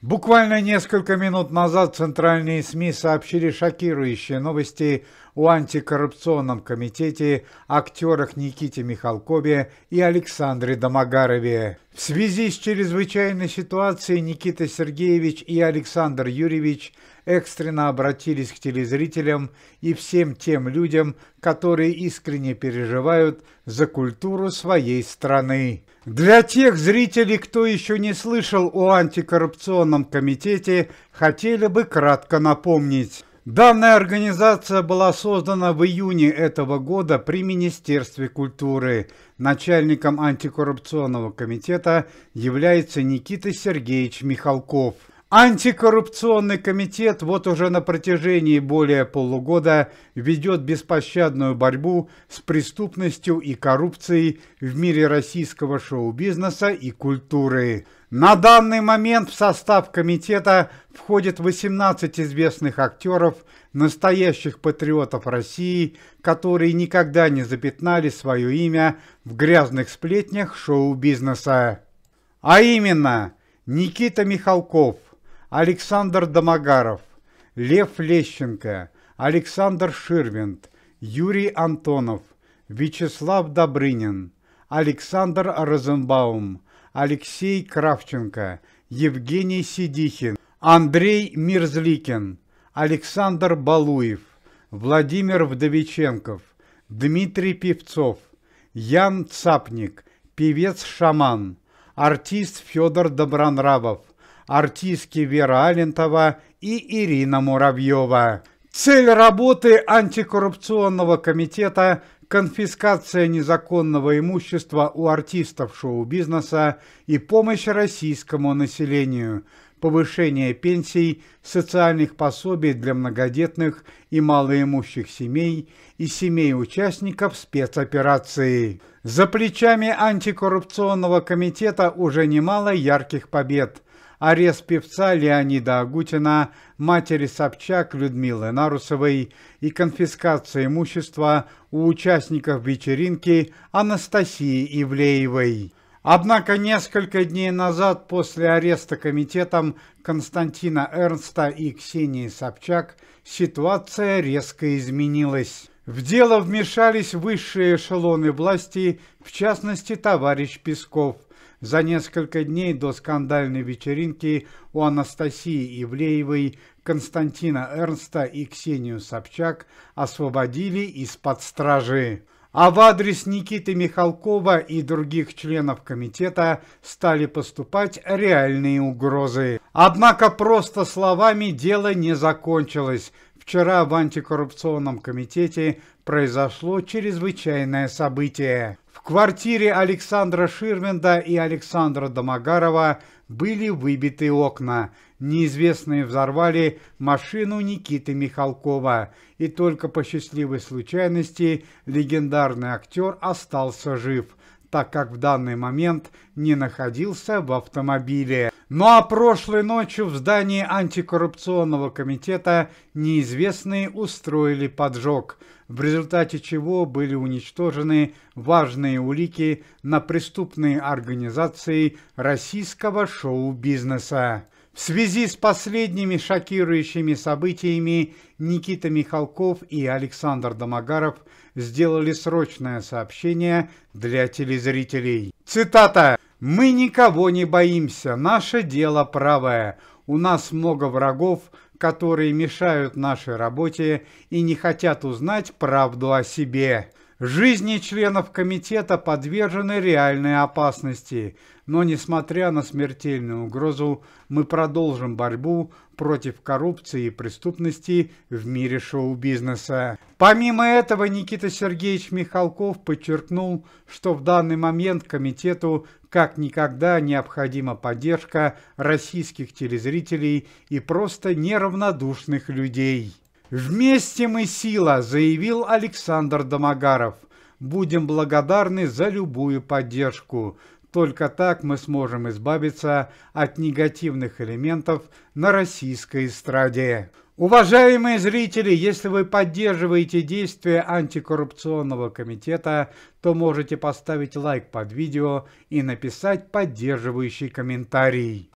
Буквально несколько минут назад центральные СМИ сообщили шокирующие новости о антикоррупционном комитете, актерах Никите Михалкове и Александре Домогарове. В связи с чрезвычайной ситуацией Никита Сергеевич и Александр Юрьевич экстренно обратились к телезрителям и всем тем людям, которые искренне переживают за культуру своей страны. Для тех зрителей, кто еще не слышал о антикоррупционном комитете, хотели бы кратко напомнить. Данная организация была создана в июне этого года при Министерстве культуры. Начальником антикоррупционного комитета является Никита Сергеевич Михалков. Антикоррупционный комитет вот уже на протяжении более полугода ведет беспощадную борьбу с преступностью и коррупцией в мире российского шоу-бизнеса и культуры. На данный момент в состав комитета входит 18 известных актеров, настоящих патриотов России, которые никогда не запятнали свое имя в грязных сплетнях шоу-бизнеса. А именно, Никита Михалков – Александр Домогаров, Лев Лещенко, Александр Ширвинд, Юрий Антонов, Вячеслав Добрынин, Александр Розенбаум, Алексей Кравченко, Евгений Сидихин, Андрей Мирзликин, Александр Балуев, Владимир Вдовиченков, Дмитрий Певцов, Ян Цапник, певец-шаман, артист Федор Добронравов, артистки Вера Алентова и Ирина Муравьева. Цель работы антикоррупционного комитета конфискация незаконного имущества у артистов шоу-бизнеса и помощь российскому населению, повышение пенсий, социальных пособий для многодетных и малоимущих семей и семей участников спецоперации. За плечами антикоррупционного комитета уже немало ярких побед – арест певца Леонида Агутина, матери Собчак Людмилы Нарусовой и конфискация имущества у участников вечеринки Анастасии Ивлеевой. Однако несколько дней назад после ареста комитетом Константина Эрнста и Ксении Собчак ситуация резко изменилась. В дело вмешались высшие эшелоны власти, в частности товарищ Песков – за несколько дней до скандальной вечеринки у Анастасии Ивлеевой Константина Эрнста и Ксению Собчак освободили из-под стражи. А в адрес Никиты Михалкова и других членов комитета стали поступать реальные угрозы. Однако просто словами дело не закончилось. Вчера в антикоррупционном комитете произошло чрезвычайное событие квартире Александра Ширменда и Александра Домогарова были выбиты окна. Неизвестные взорвали машину Никиты Михалкова. И только по счастливой случайности легендарный актер остался жив, так как в данный момент не находился в автомобиле. Ну а прошлой ночью в здании антикоррупционного комитета неизвестные устроили поджог, в результате чего были уничтожены важные улики на преступные организации российского шоу-бизнеса. В связи с последними шокирующими событиями Никита Михалков и Александр Домогаров сделали срочное сообщение для телезрителей. Цитата. Мы никого не боимся, наше дело правое. У нас много врагов, которые мешают нашей работе и не хотят узнать правду о себе. Жизни членов комитета подвержены реальной опасности. Но несмотря на смертельную угрозу, мы продолжим борьбу против коррупции и преступности в мире шоу-бизнеса. Помимо этого, Никита Сергеевич Михалков подчеркнул, что в данный момент комитету как никогда необходима поддержка российских телезрителей и просто неравнодушных людей. «Вместе мы сила», – заявил Александр Домогаров. «Будем благодарны за любую поддержку. Только так мы сможем избавиться от негативных элементов на российской эстраде. Уважаемые зрители, если вы поддерживаете действия антикоррупционного комитета, то можете поставить лайк под видео и написать поддерживающий комментарий.